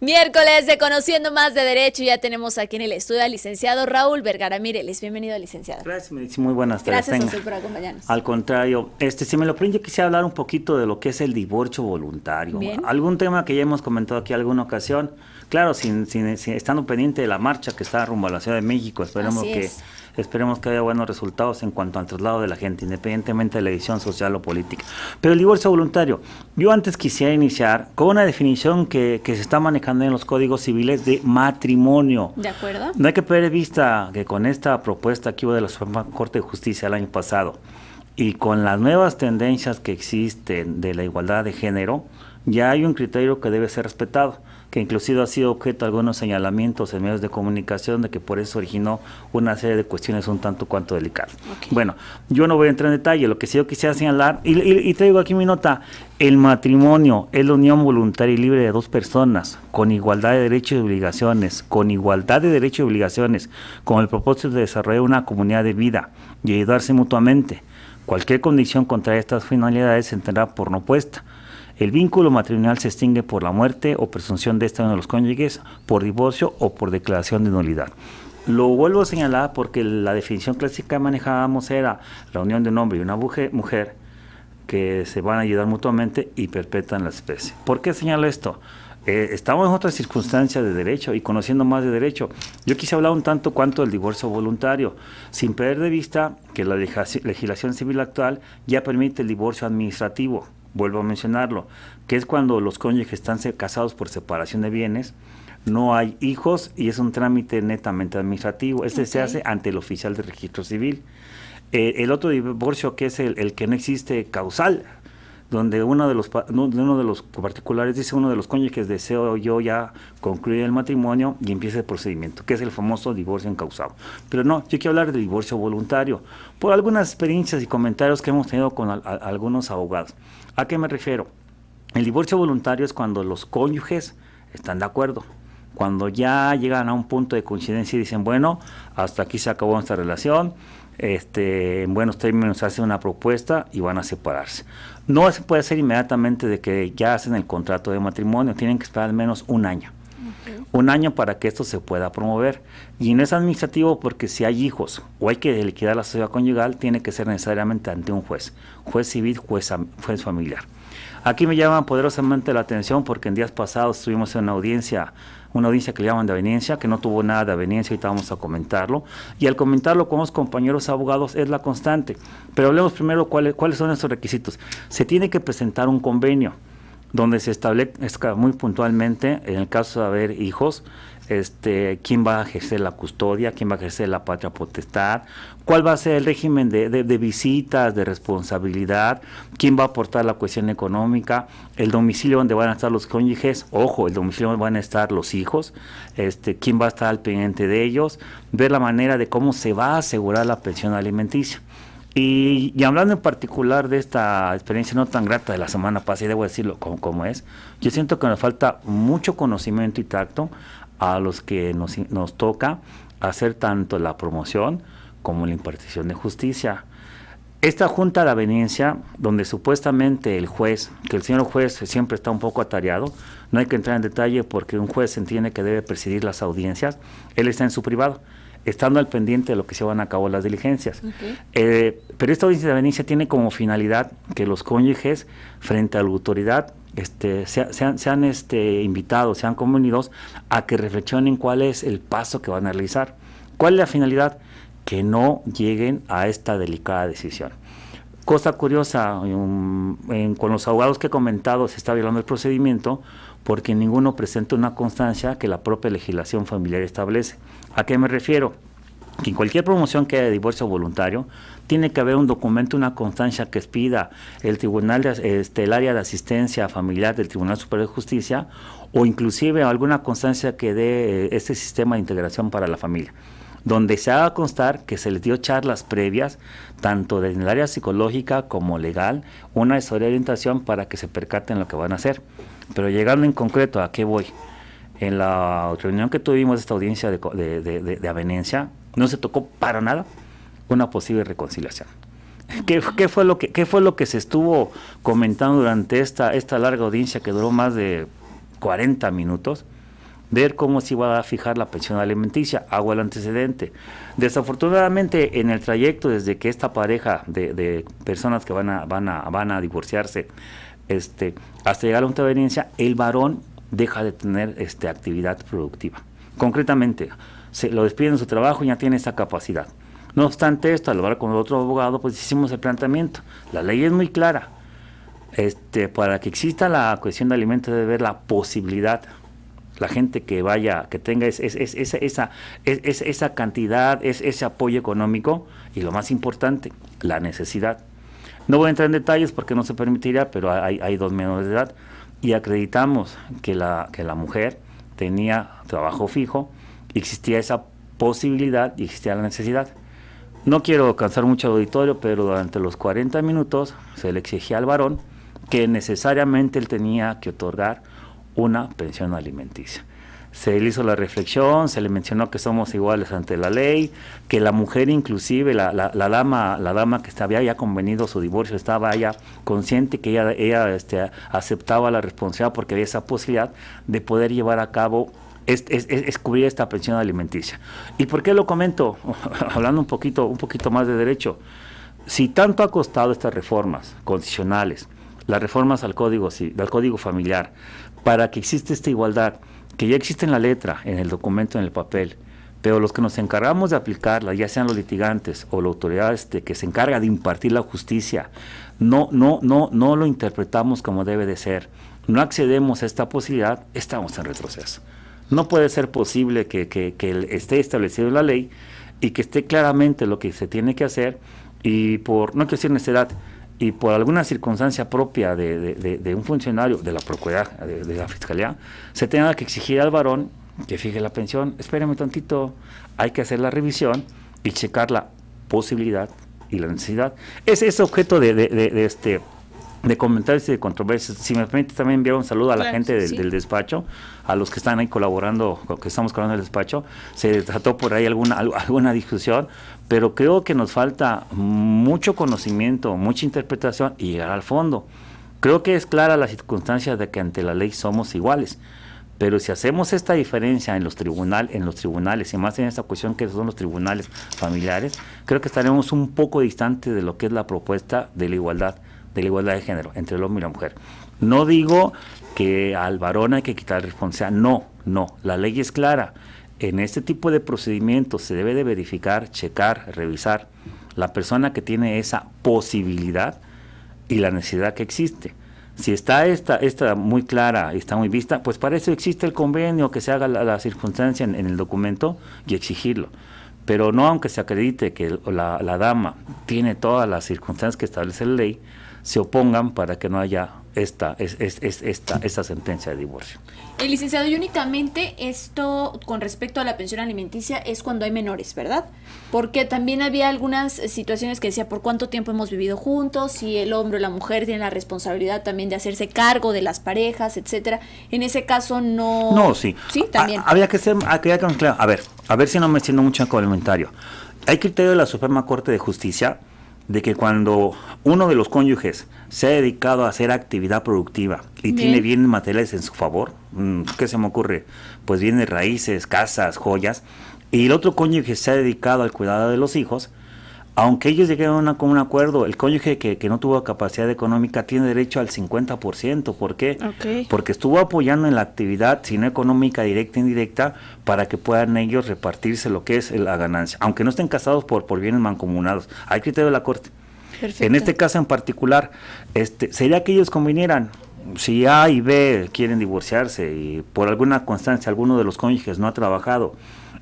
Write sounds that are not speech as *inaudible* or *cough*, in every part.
Miércoles de Conociendo Más de Derecho, ya tenemos aquí en el estudio al licenciado Raúl Vergara Mireles. Bienvenido, licenciado. Gracias, me dice Muy buenas tardes. Gracias a por acompañarnos. Al contrario, este, si me lo prende, yo quisiera hablar un poquito de lo que es el divorcio voluntario. Algún tema que ya hemos comentado aquí alguna ocasión. Claro, sin, sin, estando pendiente de la marcha que está rumbo a la Ciudad de México, esperemos que. Esperemos que haya buenos resultados en cuanto al traslado de la gente, independientemente de la edición social o política. Pero el divorcio voluntario, yo antes quisiera iniciar con una definición que, se está manejando en los códigos civiles de matrimonio. De acuerdo. No hay que perder vista que con esta propuesta que iba de la Suprema Corte de Justicia el año pasado, y con las nuevas tendencias que existen de la igualdad de género, ya hay un criterio que debe ser respetado que inclusive ha sido objeto de algunos señalamientos en medios de comunicación de que por eso originó una serie de cuestiones un tanto cuanto delicadas. Bueno, yo no voy a entrar en detalle, lo que sí yo quisiera señalar, y, traigo aquí mi nota, el matrimonio es la unión voluntaria y libre de dos personas, con igualdad de derechos y obligaciones, con igualdad de derechos y obligaciones, con el propósito de desarrollar una comunidad de vida y ayudarse mutuamente. Cualquier condición contra estas finalidades se tendrá por no puesta el vínculo matrimonial se extingue por la muerte o presunción de este uno de los cónyuges, por divorcio o por declaración de nulidad. Lo vuelvo a señalar porque la definición clásica que manejábamos era la unión de un hombre y una mujer que se van a ayudar mutuamente y perpetuan la especie. ¿Por qué señalo esto? Eh, estamos en otras circunstancias de derecho y conociendo más de derecho. Yo quise hablar un tanto cuanto del divorcio voluntario, sin perder de vista que la legislación civil actual ya permite el divorcio administrativo vuelvo a mencionarlo, que es cuando los cónyuges están casados por separación de bienes, no hay hijos y es un trámite netamente administrativo. Este se hace ante el oficial de registro civil. Eh, el otro divorcio que es el que no existe causal, donde uno de los, uno de los particulares dice uno de los cónyuges deseo yo ya concluir el matrimonio y empieza el procedimiento, que es el famoso divorcio encausado. Pero no, yo quiero hablar del divorcio voluntario, por algunas experiencias y comentarios que hemos tenido con algunos abogados. ¿A qué me refiero? El divorcio voluntario es cuando los cónyuges están de acuerdo. Cuando ya llegan a un punto de coincidencia y dicen, bueno, hasta aquí se acabó nuestra relación, este, en buenos términos hacen una propuesta y van a separarse. No se puede hacer inmediatamente de que ya hacen el contrato de matrimonio, tienen que esperar al menos un año. Un año para que esto se pueda promover. Y no es administrativo porque si hay hijos o hay que liquidar la sociedad conyugal, tiene que ser necesariamente ante un juez, juez civil, juez familiar. Aquí me llama poderosamente la atención porque en días pasados tuvimos una audiencia, una audiencia que le llaman de aveniencia, que no tuvo nada de aveniencia, y vamos a comentarlo. Y al comentarlo con los compañeros abogados es la constante. Pero hablemos primero cuáles, cuáles son esos requisitos. Se tiene que presentar un convenio donde se establece muy puntualmente, en el caso de haber hijos, este, quién va a ejercer la custodia, quién va a ejercer la patria potestad, cuál va a ser el régimen de, visitas, de responsabilidad, quién va a aportar la cuestión económica, el domicilio donde van a estar los cónyuges, ojo, el domicilio donde van a estar los hijos, este, quién va a estar al pendiente de ellos, ver la manera de cómo se va a asegurar la pensión alimenticia. Y, hablando en particular de esta experiencia no tan grata de la semana pasada, y debo decirlo como, es, yo siento que nos falta mucho conocimiento y tacto a los que nos, nos toca hacer tanto la promoción como la impartición de justicia. Esta junta de aveniencia, donde supuestamente el juez, que el señor juez siempre está un poco atareado, no hay que entrar en detalle porque un juez entiende que debe presidir las audiencias, él está en su privado estando al pendiente de lo que se van a cabo las diligencias. Eh, pero esta audiencia de venencia tiene como finalidad que los cónyuges, frente a la autoridad, este, sean, sean, este, invitados, sean convenidos a que reflexionen cuál es el paso que van a realizar. ¿Cuál es la finalidad? Que no lleguen a esta delicada decisión. Cosa curiosa, con los abogados que he comentado se está violando el procedimiento porque ninguno presenta una constancia que la propia legislación familiar establece. ¿A qué me refiero? que en cualquier promoción que haya de divorcio voluntario, tiene que haber un documento, una constancia que expida el tribunal, este, el área de asistencia familiar del Tribunal Superior de Justicia, o inclusive alguna constancia que dé eh, este sistema de integración para la familia donde se haga constar que se les dio charlas previas, tanto en el área psicológica como legal, una historia de orientación para que se percaten lo que van a hacer. Pero llegando en concreto a qué voy, en la reunión que tuvimos esta audiencia de, de, avenencia, no se tocó para nada una posible reconciliación. *laughs* ¿Qué, fue lo que, ¿Qué fue lo que se estuvo comentando durante esta, esta larga audiencia que duró más de 40 minutos? ver cómo se iba a fijar la pensión alimenticia. Hago el antecedente. Desafortunadamente, en el trayecto desde que esta pareja de, personas que van a, van a, van a divorciarse, este, hasta llegar a una interveniencia, el varón deja de tener este, actividad productiva. Concretamente, se lo despiden de su trabajo y ya tiene esa capacidad. No obstante esto, al hablar con otro abogado, pues hicimos el planteamiento. La ley es muy clara. Este, para que exista la cuestión de alimentos debe haber la posibilidad la gente que vaya, que tenga es, esa, esa, esa cantidad, ese apoyo económico y lo más importante, la necesidad. No voy a entrar en detalles porque no se permitirá, pero hay, dos menores de edad y acreditamos que la, mujer tenía trabajo fijo, existía esa posibilidad y existía la necesidad. No quiero cansar mucho al auditorio, pero durante los 40 minutos se le exigía al varón que necesariamente él tenía que otorgar una pensión alimenticia. Se le hizo la reflexión, se le mencionó que somos iguales ante la ley, que la mujer inclusive, la, dama, la dama que había ya convenido su divorcio, estaba ya consciente que ella, este, aceptaba la responsabilidad porque había esa posibilidad de poder llevar a cabo es, cubrir esta pensión alimenticia. ¿Y por qué lo comento? *laughs* Hablando un poquito, un poquito más de derecho. Si tanto ha costado estas reformas condicionales las reformas al código, al código familiar, para que exista esta igualdad, que ya existe en la letra, en el documento, en el papel, pero los que nos encargamos de aplicarla, ya sean los litigantes o la autoridad este, que se encarga de impartir la justicia, no, no, no, no lo interpretamos como debe de ser, no accedemos a esta posibilidad, estamos en retroceso. No puede ser posible que, esté establecido en la ley y que esté claramente lo que se tiene que hacer y por, no quiero decir necesidad, y por alguna circunstancia propia de, un funcionario de la Procuraduría, de, la Fiscalía, se tenga que exigir al varón que fije la pensión, espérame tantito, hay que hacer la revisión y checar la posibilidad y la necesidad. Es, es objeto de, este de comentarios y de controversias. Si me permite también enviar un saludo a la gente del, despacho, a los que están ahí colaborando, que estamos colaborando en el despacho. Se trató por ahí alguna, alguna discusión, pero creo que nos falta mucho conocimiento, mucha interpretación y llegar al fondo. Creo que es clara la circunstancia de que ante la ley somos iguales. Pero si hacemos esta diferencia en los, tribunal, en los tribunales, y más en esta cuestión que son los tribunales familiares, creo que estaremos un poco distantes de lo que es la propuesta de la igualdad la igualdad de género entre el hombre y la mujer. No digo que al varón hay que quitar responsabilidad, no, no, la ley es clara. En este tipo de procedimientos se debe de verificar, checar, revisar la persona que tiene esa posibilidad y la necesidad que existe. Si está esta, muy clara y está muy vista, pues para eso existe el convenio, que se haga la, circunstancia en, el documento y exigirlo. Pero no aunque se acredite que la, la dama tiene todas las circunstancias que establece la ley, se opongan para que no haya esta, es, esta, esta sentencia de divorcio. El eh, licenciado, y únicamente esto con respecto a la pensión alimenticia es cuando hay menores, ¿verdad? Porque también había algunas situaciones que decía por cuánto tiempo hemos vivido juntos, si el hombre o la mujer tienen la responsabilidad también de hacerse cargo de las parejas, etcétera. En ese caso no. No, sí. Sí, también. había que ser, a ver, a ver si no me siento mucho en comentario. Hay criterio de la Suprema Corte de Justicia de que cuando uno de los cónyuges se ha dedicado a hacer actividad productiva y tiene bienes materiales en su favor, mm, ¿qué se me ocurre? Pues bienes raíces, casas, joyas, y el otro cónyuge se ha dedicado al cuidado de los hijos, aunque ellos lleguen a un acuerdo, el cónyuge que, no tuvo capacidad económica tiene derecho al 50%. ¿Por qué? Porque estuvo apoyando en la actividad, si no económica, directa e indirecta, para que puedan ellos repartirse lo que es la ganancia. Aunque no estén casados por, bienes mancomunados. Hay criterio de la Corte. En este caso en particular, este, sería que ellos convinieran. Si A y B quieren divorciarse y por alguna constancia alguno de los cónyuges no ha trabajado,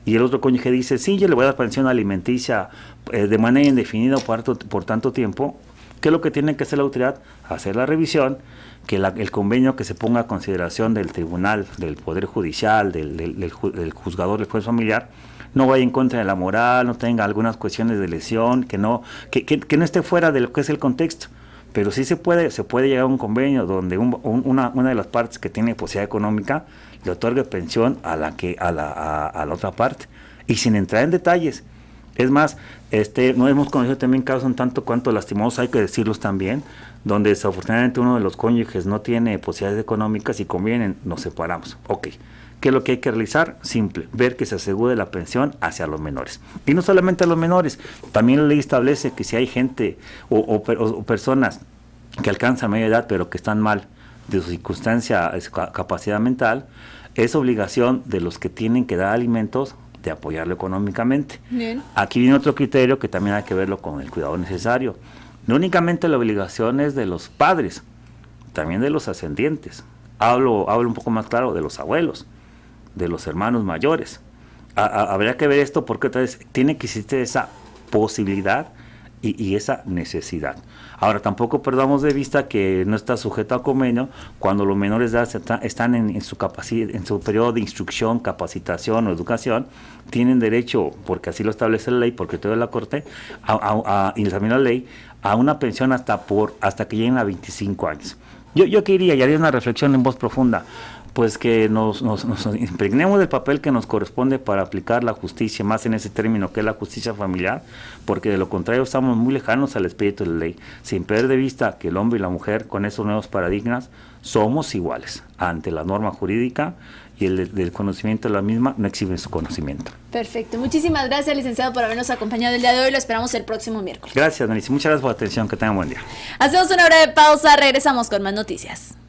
y el otro cónyuge dice, sí, yo le voy a dar pensión alimenticia eh, de manera indefinida por, por tanto tiempo, ¿qué es lo que tiene que hacer la autoridad? Hacer la revisión, que el convenio que se ponga a consideración del tribunal, del Poder Judicial, del, juzgador, del juez familiar, no vaya en contra de la moral, no tenga algunas cuestiones de lesión, que no, que, no esté fuera de lo que es el contexto. Pero sí se puede, se puede llegar a un convenio donde una, una de las partes que tiene posibilidad económica le otorga pensión a la, que, a la, a, la otra parte. Y sin entrar en detalles. Es más, este, no hemos conocido también casos un tanto cuanto lastimosos, hay que decirlos también, donde desafortunadamente uno de los cónyuges no tiene posibilidades económicas y convienen, nos separamos. Ok. ¿Qué es lo que hay que realizar? Simple, ver que se asegure la pensión hacia los menores. Y no solamente a los menores, también la ley establece que si hay gente o, o personas que alcanzan media edad pero que están mal, de su circunstancia, capacidad mental, es obligación de los que tienen que dar alimentos de apoyarlo económicamente. Aquí viene otro criterio que también hay que verlo con el cuidado necesario. No únicamente la obligación es de los padres, también de los ascendientes. Hablo, un poco más claro de los abuelos, de los hermanos mayores. habría que ver esto porque otra vez tiene que existir esa posibilidad y, esa necesidad. Ahora, tampoco perdamos de vista que no está sujeto a convenio cuando los menores de edad están en, su en su periodo de instrucción, capacitación o educación, tienen derecho, porque así lo establece la ley, porque todo es la Corte, a, a, y la ley, a una pensión hasta, por, hasta que lleguen a 25 años. Yo, yo quería y haría una reflexión en voz profunda pues que nos, nos, impregnemos del papel que nos corresponde para aplicar la justicia, más en ese término que es la justicia familiar, porque de lo contrario estamos muy lejanos al espíritu de la ley, sin perder de vista que el hombre y la mujer con esos nuevos paradigmas somos iguales ante la norma jurídica y el conocimiento de la misma no exhibe su conocimiento. Perfecto. Muchísimas gracias, licenciado, por habernos acompañado el día de hoy. Lo esperamos el próximo miércoles. Gracias, Denise. Muchas gracias por la atención. Que tengan buen día. Hacemos una hora de pausa. Regresamos con más noticias.